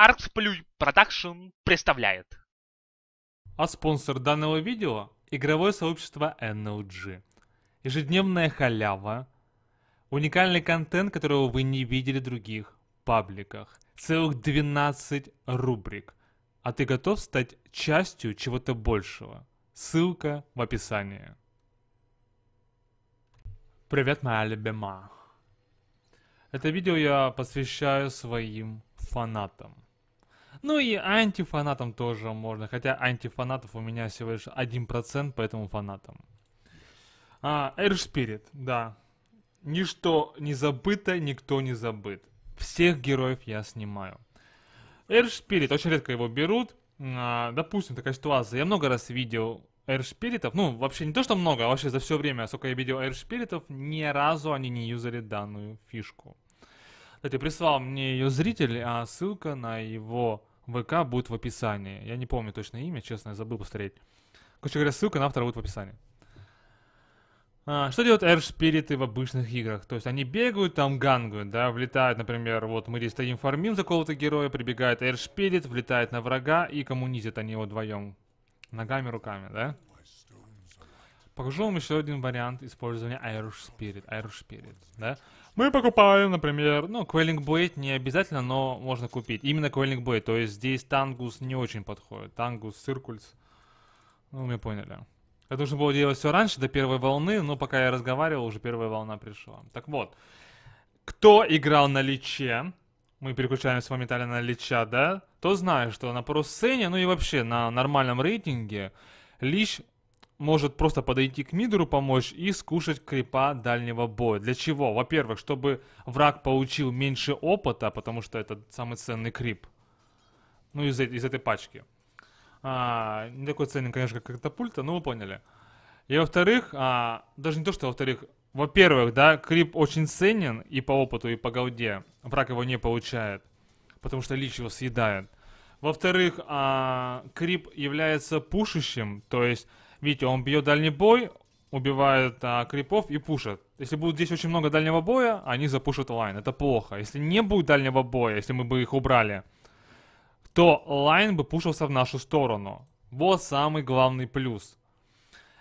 Artsplay Production представляет. А спонсор данного видео – игровое сообщество NLG. Ежедневная халява, уникальный контент, которого вы не видели в других пабликах, целых 12 рубрик. А ты готов стать частью чего-то большего? Ссылка в описании. Привет, моя любимая. Это видео я посвящаю своим фанатам. Ну и антифанатам тоже можно, хотя антифанатов у меня всего лишь 1% по этому фанатам. А, Air Spirit, да. Ничто не забыто, никто не забыт. Всех героев я снимаю. Air Spirit, очень редко его берут. А, допустим, такая ситуация. Я много раз видел Air Spirit, ну вообще не то, что много, а вообще за все время, сколько я видел Air Spirit, ни разу они не юзали данную фишку. Кстати, прислал мне ее зритель, а ссылка на его ВК будет в описании. Я не помню точно имя, честно, я забыл посмотреть. Короче говоря, ссылка на автора будет в описании. А, что делают эршпириты в обычных играх? То есть они бегают, там гангуют, да, влетают, например, вот мы здесь стоим, фармим за какого-то героя, прибегает эршпирит, влетает на врага и коммунизит они его вдвоем. Ногами, руками, да? Покажу вам еще один вариант использования Irish Spirit, Irish Spirit, да? Мы покупаем, например, ну, Quelling Blade не обязательно, но можно купить. Именно Quelling Blade, то есть здесь Тангус не очень подходит. Тангус, Циркульс. Ну, меня поняли. Это нужно было делать все раньше, до первой волны, но пока я разговаривал, уже первая волна пришла. Так вот, кто играл на Личе, мы переключаем с вами Италия на Лича, да, то знаю, что на парусцене, ну и вообще на нормальном рейтинге, Лич может просто подойти к мидеру помочь и скушать крипа дальнего боя. Для чего? Во-первых, чтобы враг получил меньше опыта, потому что это самый ценный крип. Ну, из, из этой пачки. А, не такой ценный, конечно, как катапульта, но вы поняли. И во-вторых, а, даже не то, что во-вторых, во-первых, да, крип очень ценен и по опыту, и по голде. Враг его не получает, потому что лич его съедает. Во-вторых, а, крип является пушащим, то есть Видите, он бьет дальний бой, убивает а, крипов и пушит. Если будет здесь очень много дальнего боя, они запушат лайн. Это плохо. Если не будет дальнего боя, если мы бы их убрали, то лайн бы пушился в нашу сторону. Вот самый главный плюс.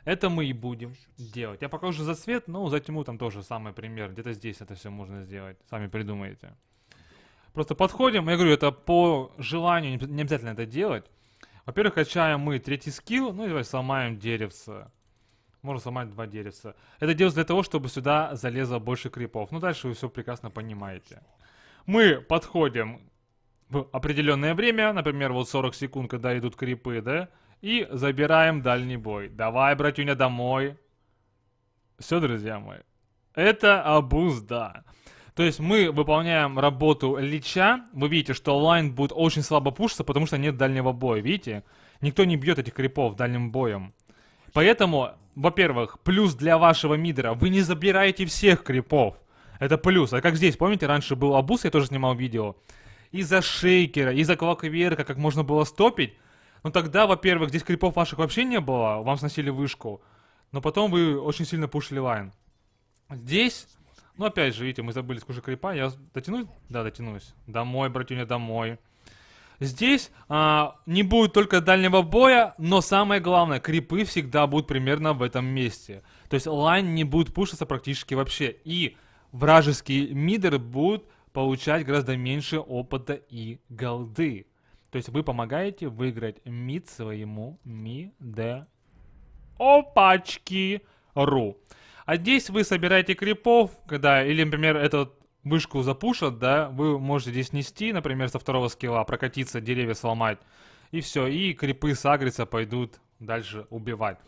Это мы и будем делать. Я покажу за свет, но за тьму там тоже самый пример. Где-то здесь это все можно сделать. Сами придумаете. Просто подходим, я говорю, это по желанию, не обязательно это делать. Во-первых, качаем мы третий скилл, ну и давай сломаем деревце. Можно сломать два деревца. Это делается для того, чтобы сюда залезло больше крипов. Ну дальше вы все прекрасно понимаете. Мы подходим в определенное время, например, вот 40 секунд, когда идут крипы, да? И забираем дальний бой. Давай, братюня, домой. Все, друзья мои. Это обузда. То есть мы выполняем работу Лича. Вы видите, что лайн будет очень слабо пушиться, потому что нет дальнего боя. Видите? Никто не бьет этих крипов дальним боем. Поэтому, во-первых, плюс для вашего мидера. Вы не забираете всех крипов. Это плюс. А как здесь, помните, раньше был Абус, я тоже снимал видео. Из-за шейкера, из-за квакверка, как можно было стопить. Но ну тогда, во-первых, здесь крипов ваших вообще не было. Вам сносили вышку. Но потом вы очень сильно пушили лайн. Здесь ну, опять же, видите, мы забыли скуже крипа. Я дотянусь? Да, дотянусь. Домой, братюня, домой. Здесь а, не будет только дальнего боя, но самое главное, крипы всегда будут примерно в этом месте. То есть лайн не будет пушиться практически вообще. И вражеские мидеры будут получать гораздо меньше опыта и голды. То есть вы помогаете выиграть мид своему мидеру. Опачки! Ру. А здесь вы собираете крипов, когда, или, например, этот мышку запушат, да, вы можете здесь нести, например, со второго скилла, прокатиться, деревья сломать, и все, и крипы с пойдут дальше убивать.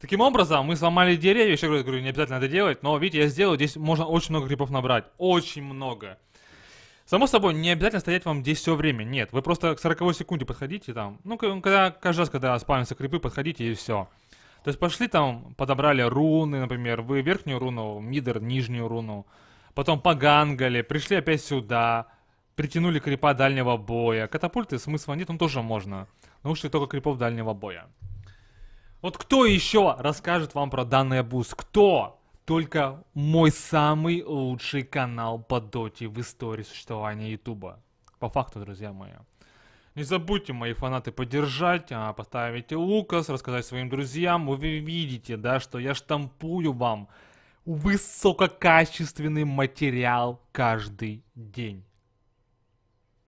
Таким образом, мы сломали деревья, еще раз говорю, не обязательно это делать, но видите, я сделал, здесь можно очень много крипов набрать, очень много. Само собой, не обязательно стоять вам здесь все время, нет, вы просто к 40 секунде подходите там, ну, когда, каждый раз, когда спамятся крипы, подходите и все. То есть пошли там, подобрали руны, например, вы верхнюю руну, мидер, нижнюю руну. Потом погангали, пришли опять сюда, притянули крипа дальнего боя. Катапульты смысла нет, ну тоже можно. Но ушли только крипов дальнего боя. Вот кто еще расскажет вам про данный буст? Кто? Только мой самый лучший канал по доте в истории существования ютуба. По факту, друзья мои. Не забудьте, мои фанаты, поддержать, а, поставить Лукас, рассказать своим друзьям. Вы видите, да, что я штампую вам высококачественный материал каждый день.